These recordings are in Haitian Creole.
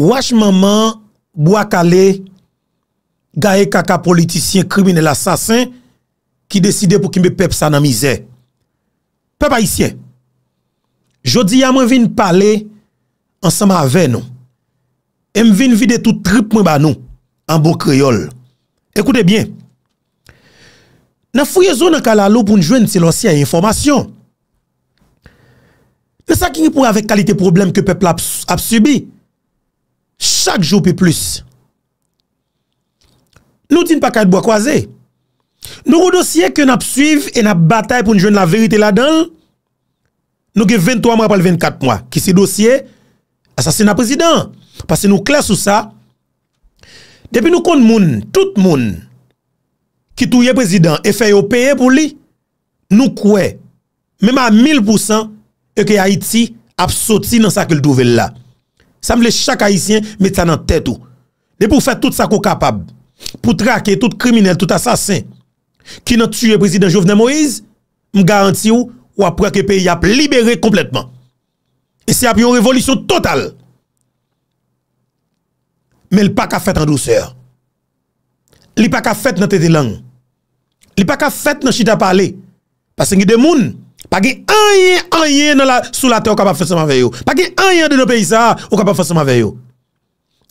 Wache maman, bwa kale, gaye kaka politisyen, krimine l'assasin, ki deside pou ki mbe pep sa nan mize. Pep a isye. Jodi yaman vin pale, ansama ave nou. M vin vide tout trip mbe ba nou, an bo kriol. Ekoute bien. Na fuyè zo nan kalalo pou njwen se lansi a yon informasyon. Pe sa ki nyo pou ave kalite problem ke pep la ap subi. Chak jou pi plus Nou ti npa kade bo a kwaze Nou ro dosye ke nap suive E nap batay pou njwen la verite la dan Nou ge 23 mwa pal 24 mwa Ki si dosye Asasina prezident Pase nou klas ou sa Depi nou kon moun, tout moun Ki touye prezident E feye o peye pou li Nou kwe, mem a 1000% E ke Haiti Apsoti nan sa ke l touvel la Samle chak haisyen, met sa nan tèt ou. De pou fè tout sa kou kapab. Pou trake tout kriminel, tout asasin. Ki nan tue prezident Jovne Moïse, m garanti ou, ou apreke peyi ap libere kompletman. E se ap yon revolisyon total. Me l pa ka fèt an dou sèr. Li pa ka fèt nan tèzè lang. Li pa ka fèt nan chita pale. Pas se nge de moun, pa ge an. Anye anye nan la sou la te ou kapap fosoma veyo. Pa ki anye an de nou peyisa ou kapap fosoma veyo.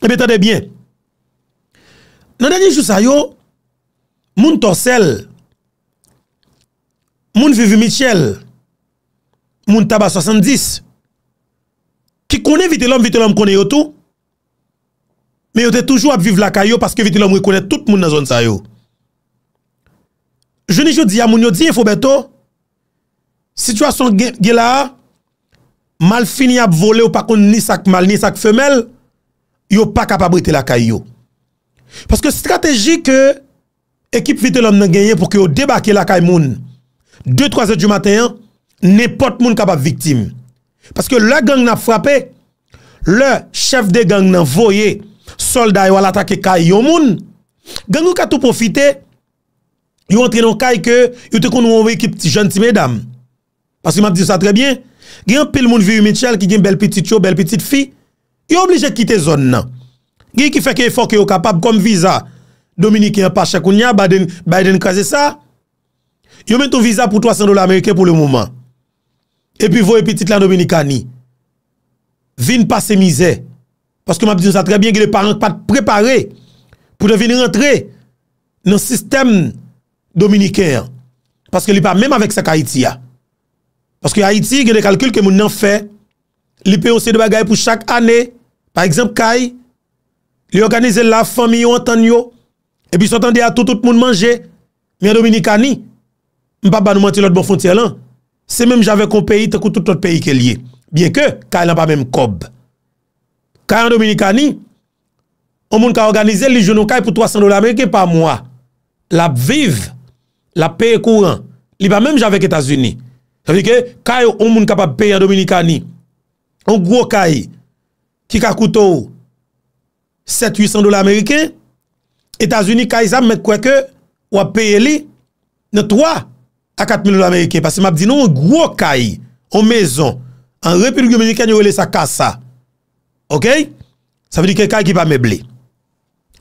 Ebe tade bien. Nan denye chou sayo, moun Torsel, moun Vivi Michel, moun Taba 70, ki kone vitelom, vitelom kone yo tou, me yo te toujou ap viv laka yo, paske vitelom we kone tout moun nan zon sayo. Je ne chou diya moun yo diye fobeto, Situasyon gen la, mal fini ap vole ou pakoun ni sak mal ni sak femel, yo pa kapabrite la kay yo. Paske strategi ke ekip vite lom nan genye pou ki yo debake la kay moun, 2-3 e du maten, nepot moun kapab viktim. Paske la gang na frape, la chef de gang nan voye, solda yo alatake kay yo moun, gang ou ka tou profite, yo antre nan kay ke, yo te kon wou ekip ti janti medam. Paske m ap diyon sa trebyen Gyan pil moun viwi michel ki gen bel pitit chou, bel pitit fi Yo oblije kite zon nan Gyan ki feke e fok yo kapab Kom viza Dominikyan pa chakoun ya Biden kreze sa Yo men ton viza pou 300 dolar Amerike pou le mouman E pi vo e pitit lan Dominikani Vin pa se mize Paske m ap diyon sa trebyen Gyan de parank pa te prepare Pou de vin rentre Nan sistem Dominikyan Paske li pa menm avek sa kaitiya Paske Haiti gen de kalkul ke moun nan fe Li peyon se de bagay pou chak ane Par eksemp kaj Li organize la fami yo an tan yo E pi sotan de a tout tout moun manje Mwen Dominikani Mwen pa banou manti lot bon fontye lan Se menm jave kon peyi te kou tout lot peyi ke liye Bien ke kaj lan pa menm kob Kaj an Dominikani Moun ka organize li jounon kaj pou 300 dolar Men ke pa mwa La pvive La pey kou an Li pa menm jave ke Etasuni Sa fi ke, kaya ou moun kapap paye a Dominika ni. Ou gwo kaya, ki ka koutou, 700-800 dola Amerike, Etats Unis kaya zan, mwen kweke, wap paye li, nan 3 a 4 mil dola Amerike. Pas se map di nou, ou gwo kaya, ou mezon, an Republikan Amerike, nyo rele sa kasa. Ok? Sa fi di ke kaya ki pa meble.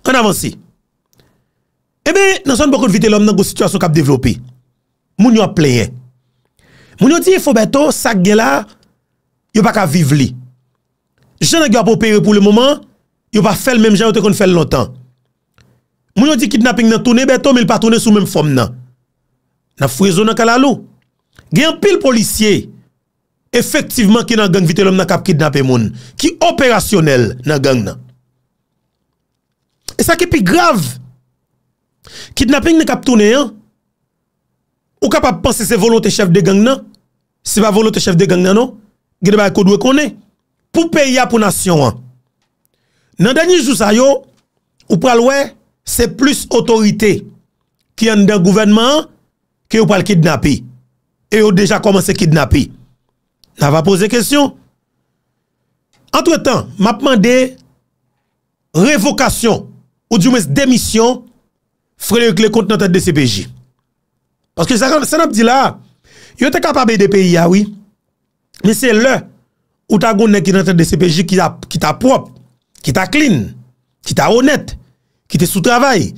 An avansi. Ebe, nan son bokon vite lom nan gwo sitwasyon kap devlopi. Moun nyo apleye. Moun yo di ifo beto sak gen la Yo pa ka vive li Je nan gen apopere pou le mouman Yo pa fel menm jan yo te kon fel non tan Moun yo di kidnapping nan toune Beto menm il pa toune sou menm fom nan Nan frezo nan kalalou Gen pil polisye Efektiveman ki nan gen vitelom nan kap Kidnape moun Ki operasyonel nan gen nan E sa kepi grav Kidnaping nan kap toune Ou kap apanse se volote chef de gen nan si pa voun lote chef de gang nanon, gede ba ekou dwe konen, pou peyi apou nasyon an. Nan denye jou sa yo, ou pral wè, se plus otorite, ki an den gouvenman, ki ou pral kidnapi, e ou deja komanse kidnapi. Nan va pose kesyon. Entre tan, mapman de, revokasyon, ou diw mes demisyon, frele yon kli kont nan tèd de CPJ. Paske sa nan pdi la, Yo te kapab e de peyi ya wi. Men se le, ou ta gounen ki nan ten de CPJ ki ta prop, ki ta clean, ki ta honet, ki te sou travay,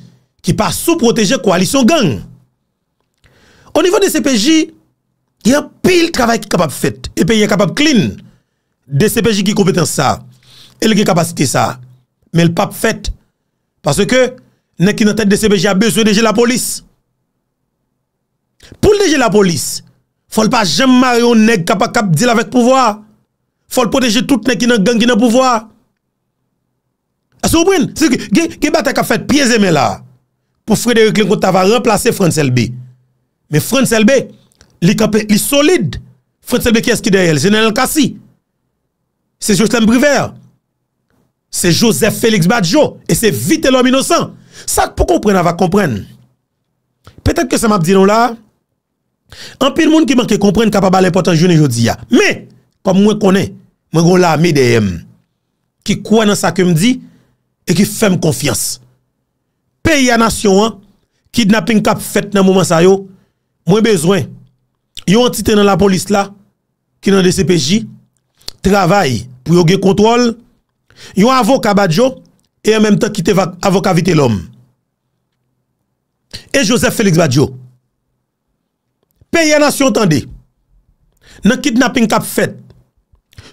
ki pa sou proteje koalisyon gang. O nivou de CPJ, yon pil travay ki kapab fet. E peyi kapab clean. De CPJ ki kompeten sa, e li ki kapab sete sa. Men l pap fet, parce ke, nen ki nan ten de CPJ a bezo e deje la polis. Pou le deje la polis, Fol pa jem mar yon neg kapakap dil avèk pouvoa. Fol poteje tout nek yon genk yon pouvoa. A sou brin. Se ge bata kap fèd piye zemè la. Po Frédéric Lincotta va remplase Frans Elbi. Me Frans Elbi, li kapè, li solide. Frans Elbi kè skide yel. Se nen el kassi. Se Joseph Lambrouvert. Se Joseph Félix Badjo. E se vite lòm inosan. Sa pou kompren ava kompren. Petèk ke se map di nou la. Anpil moun ki man ke kompren kapabal Eportan joun e jodi ya Me, kom mwen konen, mwen kon la me deyem Ki kwa nan sa kem di E ki fem konfians Pe ya nasyon an Kidnaping kap fet nan mouman sa yo Mwen bezwen Yon antite nan la polis la Ki nan DCPJ Travay pou yo ge kontrol Yon avoka badjo E an menm ten kite avoka vite lom E Joseph Felix badjo Peye na siyo tande, nan kidnapping kap fet,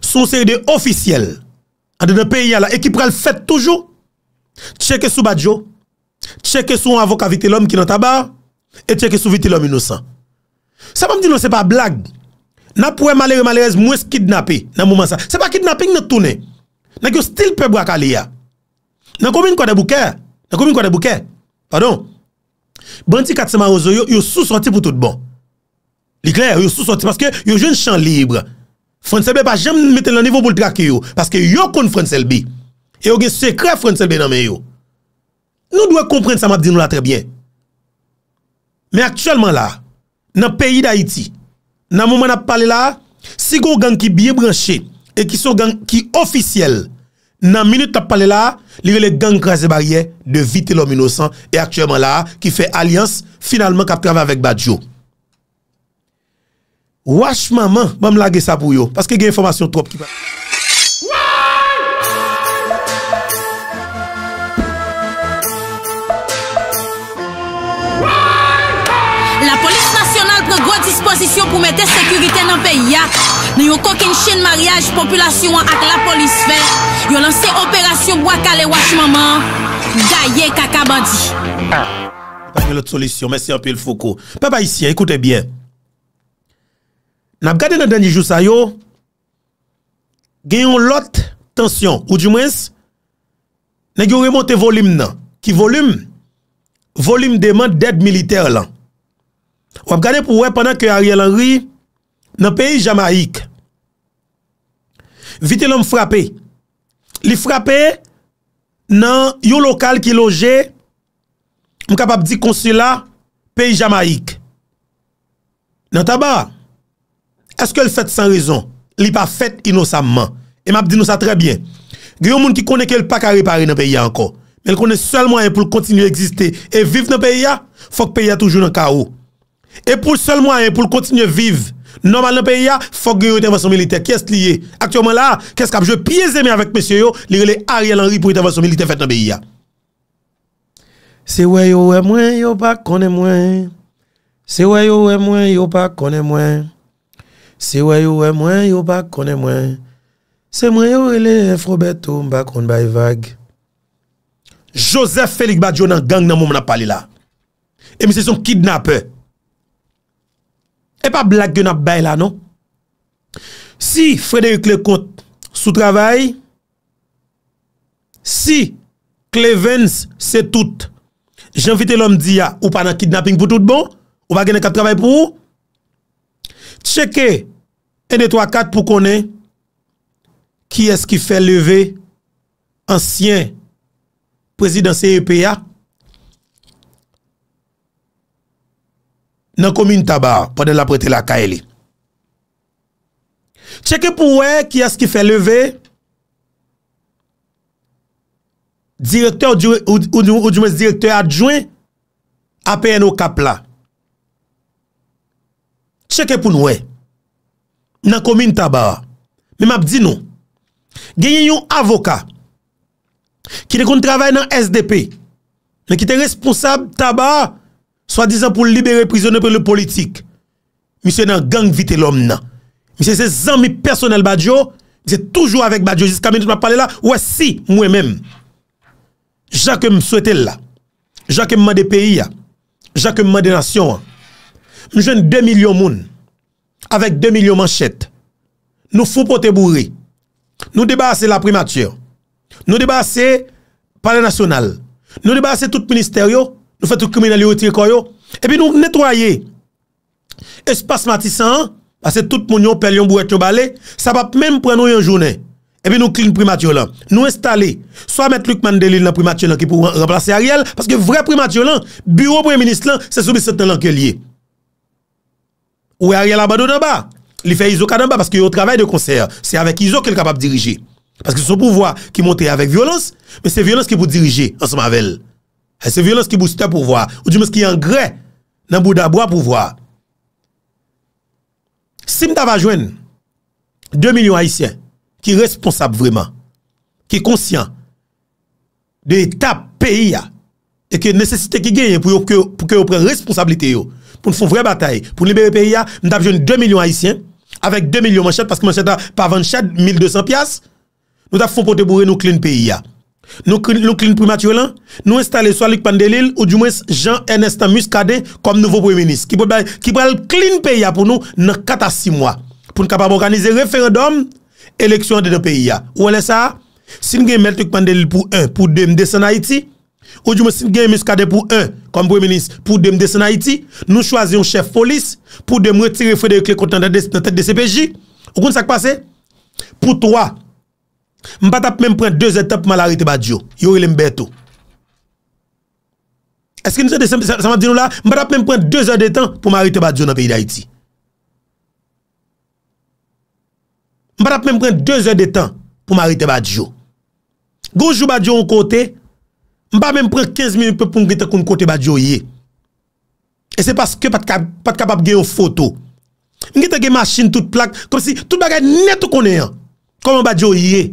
sou se ide ofisyel, an de peye la, e ki pral fet toujou, tcheke sou badjou, tcheke sou avokavite lom ki nan tabar, e tcheke sou vitilom inousan. Sa mam di nou se pa blag, nan pouwe malewe malewez mwes kidnapping, nan mouman sa, se pa kidnapping nan toune, nan ki yo stil pebwa ka liya. Nan koumin kwa de bouke, nan koumin kwa de bouke, pardon, bwanti katsima ozo yo, yo sou santi pou tout bon. Li kler, yo sou soti, paske yo jen chan libre. Frenzelbe pa jem mette la nivou pou l trake yo, paske yo kon frenzelbe, e yo gen sekre frenzelbe nan men yo. Nou dwa komprende sa map di nou la trebyen. Men aktuelman la, nan peyi da Haiti, nan mouman ap pale la, sigo gang ki biye branche, e ki sou gang ki ofisiel, nan minute ap pale la, li ve le gang krasi barye, de vite lom inosan, e aktuelman la, ki fe alians, finalman kap trave avèk Badiou. Wash maman, mam lage ça pour yo. Parce que une information trop qui La police nationale prend disposition pour mettre sécurité dans le pays. Nous avons une chaîne mariage population avec la police fait. Nous lancé l'opération bois calé wash maman. Gaillé kaka bandi. Pas ah. une autre solution, merci un peu le Foucault. Papa ici, écoutez bien. N ap gade nan dan njou sa yo, genyon lot tensyon, ou jou mwens, nan genyon remonte volim nan. Ki volim, volim deman ded militer lan. Ou ap gade pou we, panan ke Ariel Henry, nan peyi Jamaik. Vite lom frape. Li frape, nan yon lokal ki loje, m kapap di konsula peyi Jamaik. Nan taba, Eske l fèt san rezon? Li pa fèt inosamman. E map di nou sa trè byen. Gè yon moun ki konè ke l pa kare pare nan pe ya ankon. El konè sel mwen pou l kontinu eksiste. E viv nan pe ya, fòk pe ya toujou nan ka ou. E pou sel mwen pou l kontinu viv. Normal nan pe ya, fòk gè yon tenvason milite. Kèst liye? Akyon mwen la, kèst kap jè piye zemye avèk mèsyo yo li rele Ariel Henry pou yon tenvason milite fèt nan pe ya. Se wè yo wè mwen, yo pa konè mwen. Se wè yo wè mwen, yo pa konè mwen. Se wè yo wè mwen yo bak konè mwen Se mwen yo elè Enfrobeto mbak kon bay vag Josef Félix Badiou nan gang nan moun nan pali la E mi se son kidnape E pa blag gen ap bay la non Si Frédéric Lecote Sou travay Si Clevens se tout J'invite l'homme di ya Ou pa nan kidnapping pou tout bon Ou pa gen ekat travay pou ou Cheke 1, 2, 3, 4 pou konen ki eski fe leve ansyen prezidansi EPA nan komine tabar pwede la prete la kaeli. Cheke pou we ki eski fe leve direkte ou jume direkte adjouen apen ou kapla. Chekepoun wè, e. nan komine taba. Mè map di nou, genye yon avoka, ki dekoun travay nan SDP, mè ki te responsab taba, swadi zan pou libere prizonè pè le politik. Mè se nan gang vite lòm nan. Mè se se zan mi personel Badiou, mè se toujou avèk Badiou, jis kamin tout mè pale la, wè si mwè mèm. Ja kem souwete la, ja kem mè de peyi ya, ja kem mè de nasyon an. Nou jwenn 2 milyon moun, avèk 2 milyon manchèt, nou foupote bourri, nou debase la primatür, nou debase palè nasyonal, nou debase tout minister yo, nou fètou kriminal yo, et pi nou netoye, espas matisan, asè tout moun yo pelyon bou etyo balè, sa pap mèm pren nou yon jounè, et pi nou klini primatür lan, nou installe, swa mèt luk mandelil la primatür lan ki pou remplase a riyal, paske vre primatür lan, biro pou yon minister lan, se soubi seten lan ke liye. Ouè a rè la bado nan ba Li fè izo ka nan ba Paske yo travèl de konser Se avèk izo ke l kapab dirije Paske sou pou vwa ki montè avèk violons Mè se violons ki pou dirije Se violons ki pou sitè pou vwa Ou di mè skè yon grè Nan bou dabwa pou vwa Sim ta vajwen 2 milyon haisyen Ki responsab vreman Ki konsyen De etap peyi ya E ke nesesite ki genye Pou ke yo pren responsabilite yo Poun foun vre batay. Poun libere peyi ya, nou tap joun 2 milyon haisyen. Avèk 2 milyon manchèd, paske manchèd pa 27, 1200 piyas. Nou tap foun pote bourè nou klin peyi ya. Nou klin pou matur lan. Nou installè sou alik pandelil ou djou mwès Jean-Ernestin Muscadé kom nou vopre menis. Ki pral klin peyi ya pou nou nan 4 a 6 mwa. Poun kapap organize referadom, eleksyon de de peyi ya. Ou alè sa? Sin gen mèl tuk pandelil pou 1, pou 2, mdè san Haiti. Ou di mwen si gen yon miskade pou 1 Konm pou yon menis pou dem desen Haiti Nou chwazi yon chef folis Pou dem retire freder kli kontan nan tek de CPJ Ou kon sa kwa se? Pou 3 Mwen bat ap men pren 2 etan pou ma larite badjo Yorile mbeto Eske nou se desempe, sa mwen di nou la Mwen bat ap men pren 2 etan pou ma larite badjo nan peyi de Haiti Mwen bat ap men pren 2 etan pou ma larite badjo Goujou badjo yon kote Mba mwen pre 15 min pou mwen gete kon kote badjo ye. E se paske pat kapap geyo foto. Mwen gete gey masin tout plak. Kom si tout bagay net kon eyan. Koman badjo ye.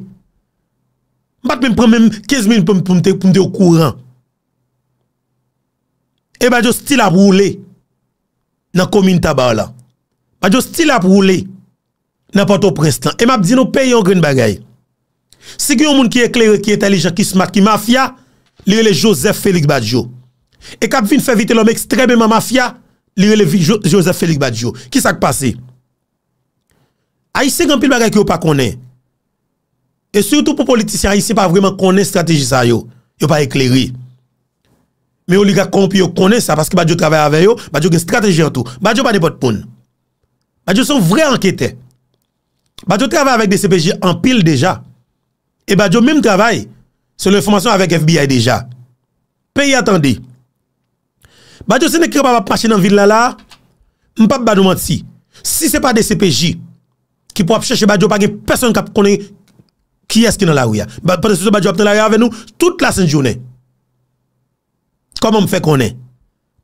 Mba mwen pre 15 min pou mwen deyo kouran. E badjo stil ap roule. Nan komin tabala. Badjo stil ap roule. Nan pato prestan. E map di nou pe yon gren bagay. Se gen yon moun ki eklere ki etali jaki smart ki mafya. li re le Joseph Félix Badiou. E kap vin fè vite lòm ekstrebèman mafya, li re le Joseph Félix Badiou. Ki sa k pasi? A y se gampil bagay ki yo pa konen. E surtout pou politisyen, a y se pa vremen konen strategi sa yo. Yo pa ekleri. Me yo li gak kompi yo konen sa, paske ba di yo travè avè yo, ba di yo gen strategi an tou. Ba di yo pa de potpoun. Ba di yo son vre anketè. Ba di yo travè avè de CPJ an pil deja. E ba di yo mèm travèy, Se l'informasyon avek FBI deja Peye atande Badiou se ne kre pa ap mache nan vide la la Mpap bade ou manti Si se pa de CPJ Ki pou ap cheche Badiou pa gen person kap konen Ki eske nan la ou ya Badeou ap ten la ya ave nou Tout la senjou nen Koman mfe konen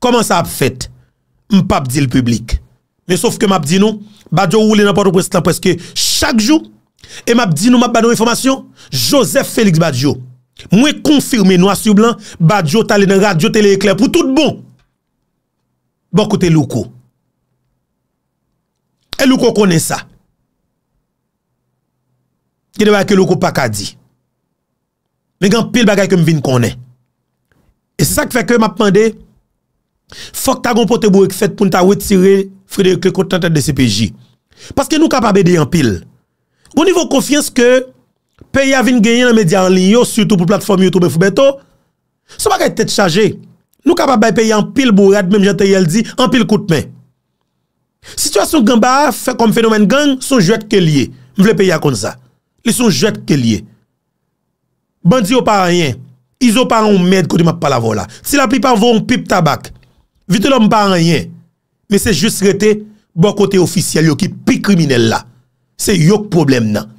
Koman sa ap fet Mpap di l publik Ne sof ke mpap di nou Badiou ou li napo rukwes tan peske Chak jou E mpap di nou mpap bade ou informasyon Joseph Felix Badiou Mwen konfirme nou as yu blan Badyo tali nan radyo tele ekler pou tout bon Bon kote loukou E loukou kone sa Ki dewa ki loukou pa kadi Men gen pil bagay kem vin kone E se sa ki feke ma pman de Fok ta gon pote bou ek fete pou nta ou et sire Friderikou kontante de CPJ Paske nou kapabede yon pil Bon nivou konfians ke Peye avin genyen nan media anlin yo, sütou pou platform YouTube foubeto, sou bakay tete chaje. Nou kapabay peye an pil bourad, mèm jante yel di, an pil koutmen. Sityasyon gamba, kon fenomen gang, son jwet ke liye. Mw vle peye akon sa. Li son jwet ke liye. Bandi yo pa ranyen, izo pa roun mèd kou di map pala vola. Si la pipa voun pip tabak, vite lom pa ranyen, me se jist rete, bo kote ofisyel yo ki pi kriminel la. Se yok problem nan.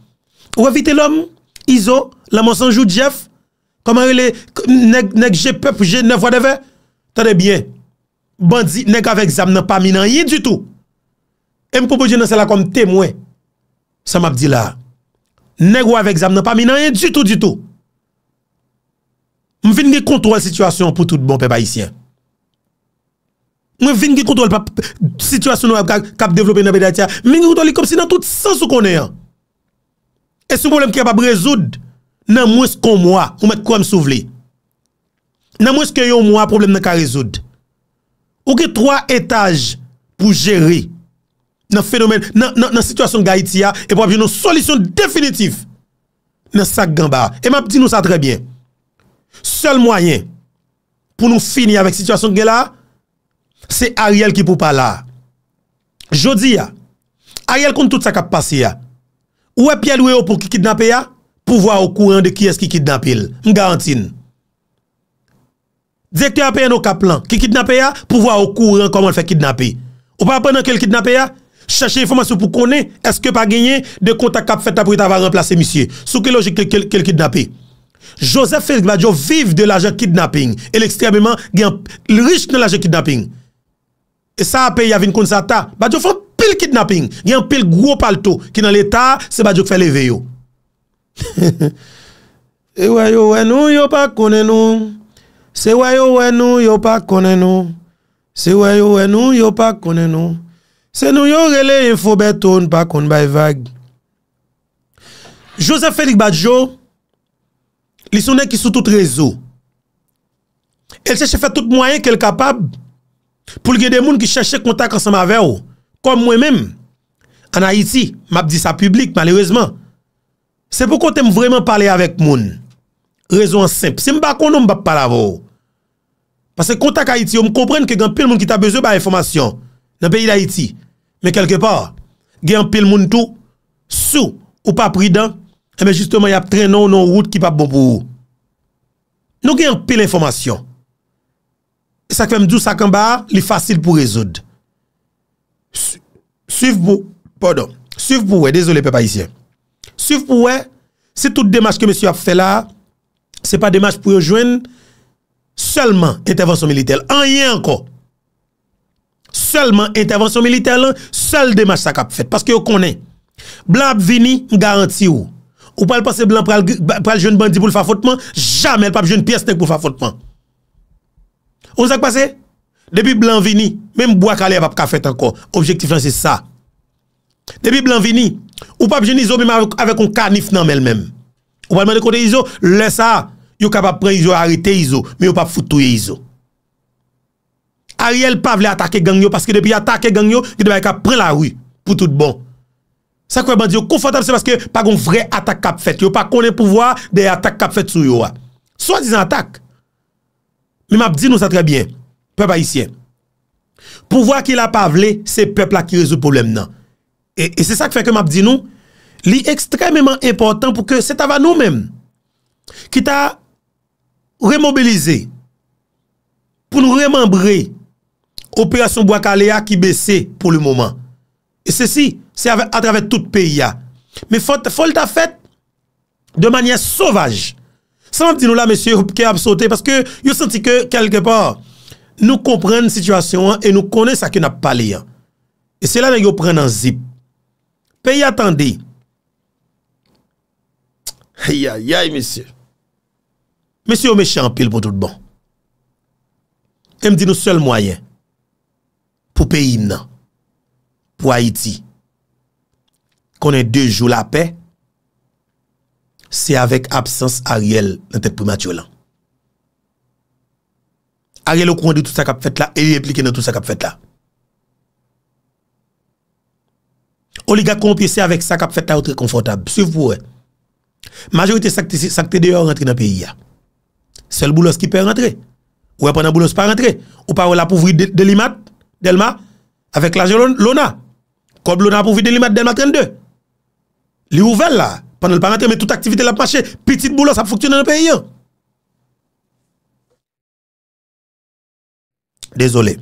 Ouwa vite lom, Izo, la monsanjou Jeff Komarele, neg, neg, je, pep, je, nev, wadeve Tadebyen Bandi, neg avek zam nan pa minan ye du tout E mpoboje nan se la kom temwe Samap di la Neg wavek zam nan pa minan ye du tout, du tout Mwen vin ge kontrol situasyon pou tout bon pe bayisyen Mwen vin ge kontrol situasyon wap kap devlopi nan pedatya Mwen ge kontrol li kopsi nan tout sens ou konen yan E sou problem ki ap ap rezoud, nan mwes kon mwa, ou met kwa m souvli. Nan mwes ke yon mwa, problem nan ka rezoud. Ou ki 3 etaj pou jeri, nan fenomen, nan situasyon ga iti ya, e pou ap joun nou solisyon definitif, nan sak gamba. E map di nou sa trebyen. Sol mwayen, pou nou fini avèk situasyon gen la, se Ariel ki pou pala. Jodi ya, Ariel kon tout sa kap pasi ya, Ouè e piè louè ou pou ki kidnapè ya? Pou vwa ou kouren de ki es ki kidnapè il. M garantine. Dik te apè yon ou ka plan. Ki kidnapè ya? Pou vwa ou kouren koman l fè kidnapè. Ou pa apè nan ke l kidnapè ya? Chache informasyon pou konè. Eske pa genye de kontak kap fèta pou ita va remplase misye. Sou ke logik ke l kidnapè. Joseph Fink badyo viv de laje kidnapping. El ekstremement gen... L riche nan laje kidnapping. E sa apè yavine kon sa ta. Badyo fote. kidnapping, yon pil gwo palto ki nan l'Etat, se badjouk fè le veyo. E wè yo wè nou, yon pa konen nou. Se wè yo wè nou, yon pa konen nou. Se wè yo wè nou, yon pa konen nou. Se nou yon rele, yon fò betoun pa konen bay vag. Joseph Félix Badjou, lisounè ki sou tout rezo. El seche fè tout mwayen ke l kapab pou l gen de moun ki chèche kontak an sa ma veyo. Kom mwen menm, an Haiti, map di sa publik, malerezman, se pou kon tem vreman pale avèk moun. Rezon semp, se m bako nou m bap pale avèk. Pase kontak Haiti, ou m kompren ke gen pil moun ki ta bezo ba informasyon nan peyi d'Haiti. Men kelke par, gen pil moun tou, sou ou pa pridan, e men justeman yap tren nou nou wout ki pa bon pou ou. Nou gen pil informasyon. E sakvem djou sakvem ba, li fasil pou rezoud. Suf pou Pardon Suf pou we Desole pe pa isye Suf pou we Se tout demache ke mè sy ap fè la Se pa demache pou yo jwen Sèlman Intervensyon militer An yè anko Sèlman Intervensyon militer lan Sèl demache sa kap fèt Paske yo konè Blan ap vini Garanti ou Ou pal passe blan Pral jwen bandi pou l'fafotman Jamèl pap jwen piasnek pou l'fafotman On sa kpase? Depi blan vini, mèm bwa kalè ap ap kafet anko, objektif lan se sa. Depi blan vini, ou pap jenizo mèm avèk an kanif nan mèl mèm. Ou palman de kote izo, lè sa, yo kap ap pren izo, harite izo, mèm yo pap foutouye izo. Ariel pa vle atake gangyo, paske depi atake gangyo, di dèmè ak ap pren la wè, pou tout bon. Sa kwe band yo, konfantab se paske, pa kon vre atake kap fet, yo pa konen pouvoa, de atake kap fet sou yo a. So a dizen atake, mèm ap di nou sa trè pep ayisyen. Pou vwa ki la pa vle, se pep la ki rezou poulem nan. E se sa ki fè ke map di nou, li ekstremèman impotant pou ke se ta va nou mèm ki ta remobilize pou nou remembre operasyon Bouakalea ki bese pou le mouman. E se si se atreve tout pe ya. Me fol ta fèt de manye sauvage. Se map di nou la, mesye, ki ap sote, yon senti ke kelkepòr Nou kompren n situasyon an, e nou konen sa ki na pale yan. E se la nan yo pren nan zip. Pe yi atan di. Hi ya ya yi, mese. Mese yo me chan pil pou tout bon. E m di nou sol mwayen. Po pe yi nan. Po Haiti. Konen de jou la pe. Se avèk absens a riel nan tek pou matyo lan. Arre le kouan di tout sakap fèt la, e li replike nan tout sakap fèt la. Oli gak konpye se avèk sakap fèt la ou trè konfortab. Suf pou wè. Majorite sakte deyo ou rentre nan peyi ya. Sèl boulos ki pè rentre. Ou wè pan nan boulos pa rentre. Ou pa wè l'apouvri delimat delma avèk laje lona. Kob lona apouvri delimat delma 32. Li ouvel la. Pan nan l pa rentre, mè tout aktivite la ap mache. Petite boulos ap foktune nan peyi ya. Desole.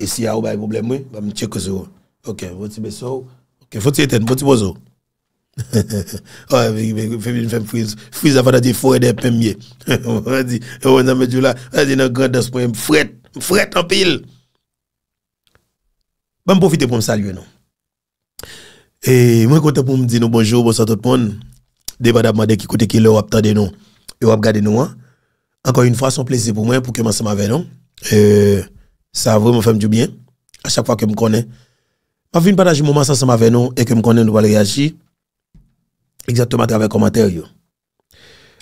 E si ya ou ba e boblem wè, ba mè tchèk wè zè wè. Ok, wè ti bè sou. Fò ti eten, wè ti bò zò. Ouè, fèm fèm fwiz. Fwiz a fwa da di fwè dè pèm ye. Wè di, wè wè zè mè djou la. Wè di nan grand das pwè mè fwèt, mè fwèt nan pil. Ba bon, mè pofite pou mè saly wè nou. E mwen kontè pou mè di nou bonjou, bò sa totpon. De badab mè de ki kote ki lè wè wè ap tade nou. Wè wè ap gade nou an. Encore une fois, c'est un plaisir pour moi pour que je m'ensemble avec nous. Euh, ça a vraiment fait du bien. À chaque fois que je me connais, je pas partager un moment ensemble avec nous et que je me connais, nous allons réagir exactement à travers les commentaires.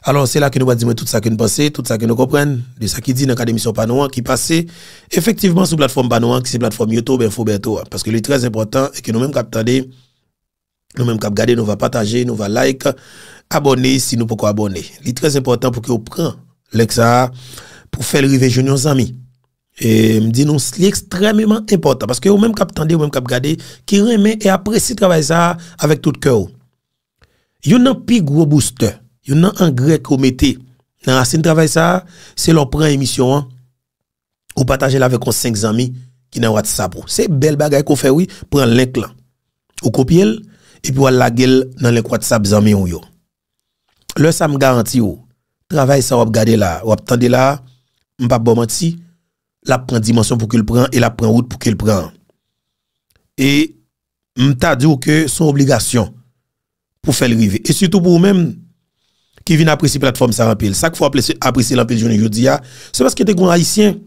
Alors, c'est là que nous va dire tout ça que nous pensons, tout ça que nous comprenons, de ça qui dit dans sur Panouan qui passait effectivement sur la plateforme Panouan, qui est la plateforme YouTube Info Berto. Hein, parce que le très important et que nous-mêmes nous-mêmes nous allons partager, nous allons liker... abonner si nous pouvons abonner. C'est très important pour que vous preniez Lexa, pour faire le réveil nos amis. Et me dit non, c'est extrêmement important parce que ou même cap tendez ou même cap garder qui remet et apprécie travail ça avec tout cœur. You un plus gros booster, yon un grec au mettez dans racine travail ça, c'est leur prend émission hein, ou partager avec on cinq amis qui dans WhatsApp. C'est belle bagaille qu'on fait oui, prend link là. Ou copier et puis on la gueule dans les WhatsApp amis ou yo. Le ça me garantit ou Ravay sa wap gade la, wap tande la, mpap bom an ti, l ap pren dimensyon pou ke l pren, e l ap pren wout pou ke l pren. E mta diw ke son obligasyon pou fe l rive. E sütou pou ou menm ki vin apresi platform sa rampil. Sa kou fwa apresi lampil jouni joudi ya, se pas ki te kon haisyen,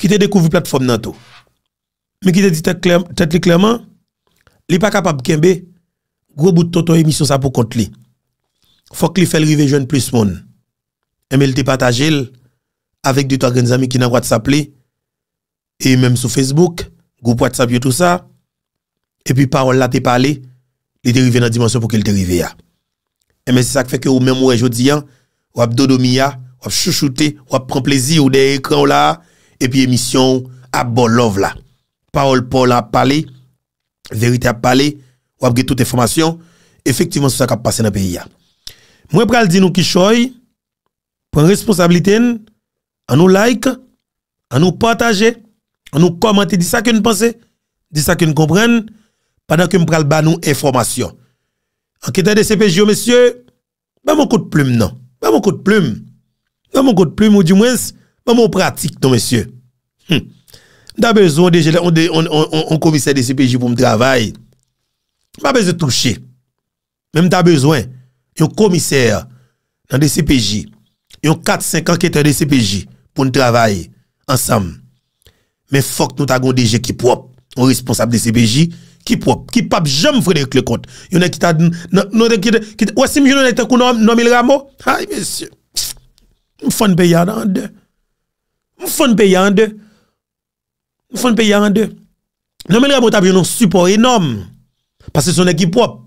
ki te dekouv platform nan tou. Me ki te ditet li klerman, li pa kapab kenbe, gwo bout ton ton emisyon sa pou kont li. Fok li fel rive jwen plus moun. Eme, li te patajil avek de to agen zami ki nan wad sap li e menm sou Facebook goup wad sap yo tout sa e pi parol la te pale li te rive nan dimensyon pou ke li te rive ya. Eme, se sak feke ou menmou e jodi yan wap dodo miya, wap chouchoute wap pran plezi ou de ekran ou la e pi emisyon abon love la. Parol po la pale verite a pale wap ge tout informasyon efektivman se sak ap pase nan peyi ya. Moi, pral dis nous qui choy, la responsabilité, en nous like, en nous partager, en nous commenter, dis ça que nous pensons, dis ça que nous comprenons, pendant que nous prenons nou information. Enquêteur de CPJ, monsieur, pas mon coup de plume, non. Pas mon coup de plume. Pas mon coup de plume, ou du moins, pas mon pratique, non, monsieur. Hum. besoin de on, commissaire de CPJ pour me travailler. Pas besoin de toucher. Même t'as besoin. yon komiser nan de CPJ, yon 4-5 anke tan de CPJ pou nou travaye ansam. Men fok nou tagon deje kip wop, ou responsable de CPJ, kip wop, kip wop, jom fredek le kont. Yon ekita, yon ekita, wosim yon ekita kou nom, nomil ramo, hay men sye, mfon beyan an de, mfon beyan an de, mfon beyan an de, nomil ramo tabi yon nou support enom, pase son ekip wop,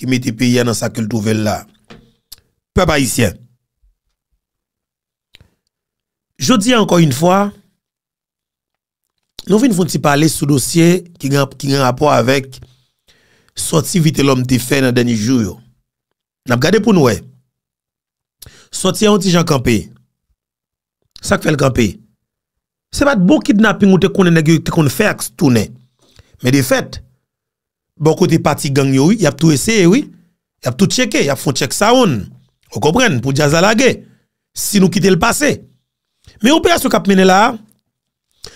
qui mettait pays dans sa culture là. Peuple haïtien. Je dis encore une fois, nous venons de parler sur dossier qui a un rapport avec sortie vite l'homme te fait dans le dernier jour. Nous regardé pour nous. Sorti un petit Jean Campé. Ça fait le campé. C'est pas de bon kidnapping ou te connaît qui te fait tourner. Mais de fait, Bon kote pati gang yoy, yap tou eseye yoy. Yap tou cheke, yap foun chek sa yon. O kompren, pou jazalage. Si nou kite l'pase. Me yon operasyon kap mene la,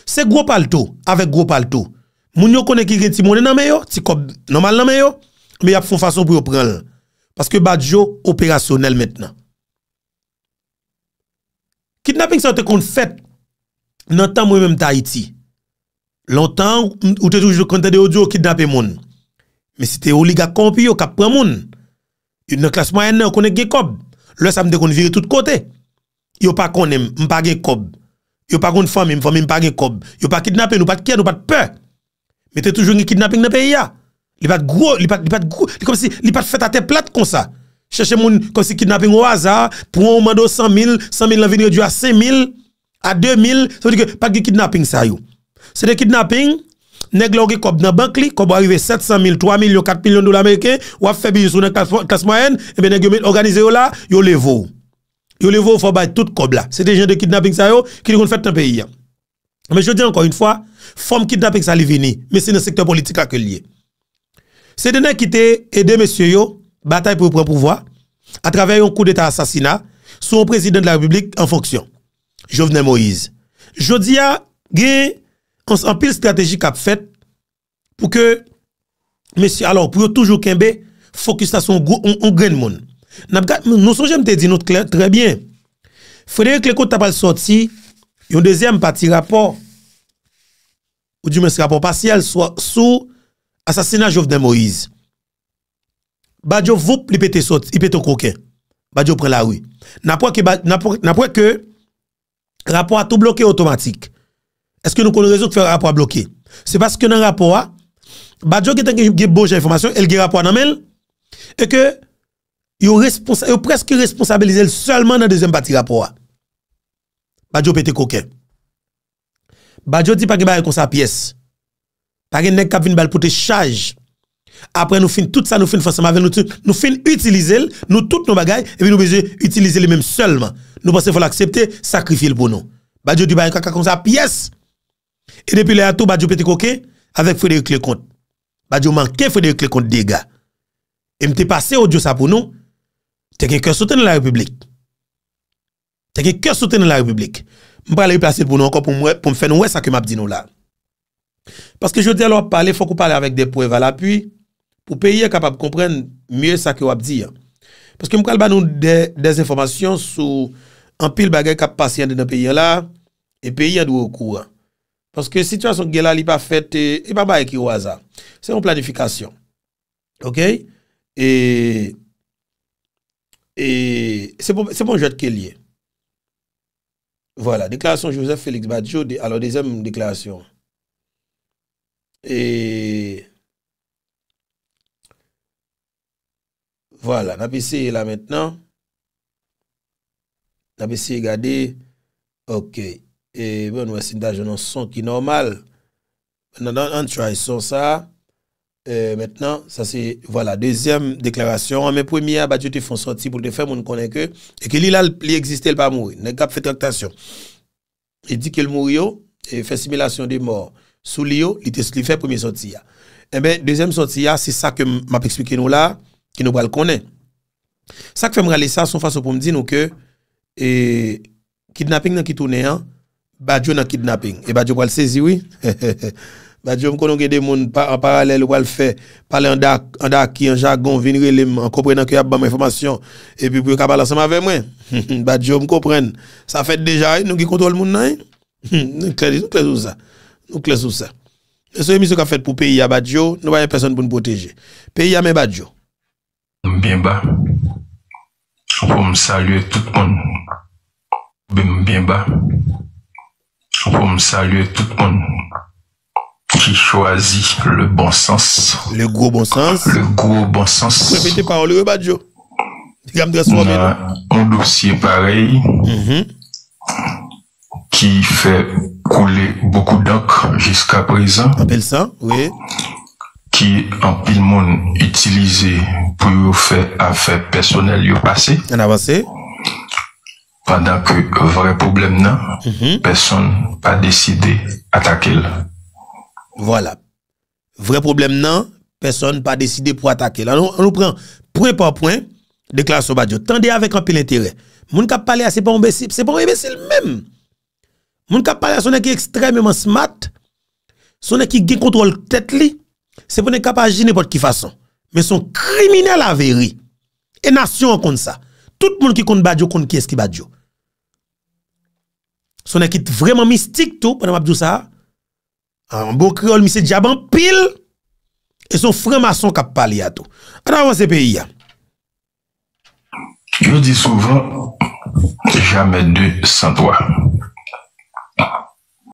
se gwo pal tou, avek gwo pal tou. Moun yon konen ki gen ti mounen nan me yon, ti kop normal nan me yon, me yap foun fason pou yon pren l. Paske badjo operasyonel metna. Kidnaping sa yon te kon fèt, nan tan mwen men ta iti. Lan tan, ou te toujou konta de odyo, kidnap e mounen. Mais c'était oligarque corrompu qui prend moun. Une classe moyenne on connaît Là, ça Le samedi qu'on vire tout côté. Yo pas connaît, m pas gen kob. Yo pas une famille, famille pas gen kob. Yo pas kidnappé, nous pas de nous pas de peur. Mais t'es toujours un kidnapping dans le pays Il pas gros, il pas de pas gros, comme si il pas fait à tête plate comme ça. Cherchez moun comme si kidnapping au hasard, pour un mando 100 000, 100 000 venir réduit à 5 000, à 2 000, ça veut dire que pas de kidnapping ça yo. C'est des kidnapping nèg la kob dans banque li, kob arrivé 700 000, 3 millions, 4 millions de dollars américains, ou a fait business sur la classe moyenne, et eh bien nèg organisé là, yo levo. Yo levo faut bay tout kob là. C'est des gens de kidnapping ça yo qui ont fait dans pays Mais je dis encore une fois, forme kidnapping ça li vini, mais c'est dans le secteur politique que lié. C'est des nèg qui t'aident aidé monsieur yo bataille pour prendre pouvoir à travers un coup d'état assassinat sur un président de la République en fonction. Jovenel Moïse. Jodia, gen On se ampil strategi kap fèt pou ke messi alor pou yo toujou kenbe fokistasyon ou gren moun. Nou son jem te di nou trebyen. Frederik Lekot tapal soti yon dezyem pati rapor ou di men se rapor pasyal sou asasina Jofden Moïse. Ba djo voup li pete soti, li pete kouken. Ba djo prela oui. Na pwè ke rapor a tou blokè otomatik. Est-ce que nous connaissons raison de faire un rapport bloqué C'est parce que dans le rapport, Badjo qui a une bonne information, elle a un rapport dans et que yo presque responsabilisé seulement dans la deuxième partie rapport. Badjo pété coquin. Badjo dit pas que bail comme sa pièce. Pas que nèg k'ap vinn bal pour te charge. Après nous fin tout ça nous fin ensemble avec nous nous fin utiliser nous toutes nos bagages et puis nous besoin utiliser les mêmes seulement. Nous pensons faut l'accepter, sacrifier pour nous. Badjo dit pas bail comme sa pièce. E depi le atou, badjou peti koke, avek fwede yu kle kont. Badjou manke fwede yu kle kont dega. E mte pase ou diyo sa pou nou, teke kè soute nou la republik. Teke kè soute nou la republik. Mpa ale yu place pou nou ankon pou mwen pou mwen fè nou wè sa ke wap di nou la. Paske jwote alo wap pale, fwa kou pale avèk depo eval apuy, pou peye kapap kompren myè sa ke wap di. Paske mkal ban nou des informasyon sou anpil bagè kap pasyen de nou peye la, e peye an dou wè kou an. Panske situasyon Gela li pa fete, li e pa ba ek yi waza. Se yon planifikasyon. Ok? E, e se bon jote ke liye. Vola, deklarasyon Joseph Félix Badiou, alo dezem deklarasyon. E, vola, nabisiye la menen, nabisiye gade, ok. e mwen bon, wè sin da jè nan son ki normal nan nan an chwa y son sa e mwen nan sa se wè la dezyem deklarasyon an mè pwè miya bat yo te fon soti pou te fè moun konen ke e ke li la li existè l pa mouri nan kap fè tenk tasyon e di ke l mouri yo e fè similasyon de mor sou li yo li te sli fè pwè miye soti ya e mwen dezyem soti ya se sa ke m ap ekspike nou la ki nou bal konen sa ke fè m ralè sa son fason pou m di nou ke e kidnapping nan ki tou nè an Badyo nan kidnapping E Badyo kwa l sezi wè Badyo m konon gede moun Paralèl kwa l fè Palè an dak, an dak ki, an jargon Vini wè lèm an komprenan ki yab ban mè informasyon E pi pou yon ka balan seman vè mwen Badyo m kompren Sa fèt deja yon, e, yon ki kontrol moun nan yon e. Nou kles ou sa Nou kles ou sa E sou yon miso ka fèt pou peyi a Badyo Nou wè yon person pou nou poteje Peyi a mè Badyo M bin ba M salye tout kon M bin ba pour me saluer tout le monde qui choisit le bon sens. Le gros bon sens. Le gros bon sens. Répétez par le Badjo. a un dossier pareil mm-hmm. qui fait couler beaucoup d'encre jusqu'à présent. appelle ça, oui. Qui en pile monde utilisé pour faire affaire personnelle personnelles passé. En avancé pendant que le vrai problème non mhm. personne n'a décidé d'attaquer. Voilà. Vrai problème non personne n'a décidé pour attaquer. on, nous prend point par point, déclaration Badjo. Tendez avec un peu d'intérêt. Moun kap parle c'est pas un imbécile, c'est pas un imbécile même. Moun kap parler à son qui extrêmement smart, son qui un contrôle tête n'est c'est pour ne pas agir n'importe qui façon. Mais son criminel avéré. Et nation en compte ça. Tout le monde qui compte Badjo compte qui est ce qui Badjo. Son ekit vreman mistik tou, pwè nan wap djousa, an bou kriol mi se djaban pil, e son fremason kap pali ya tou. An avan se peyi ya. Yo di souvan, jame de sanpwa.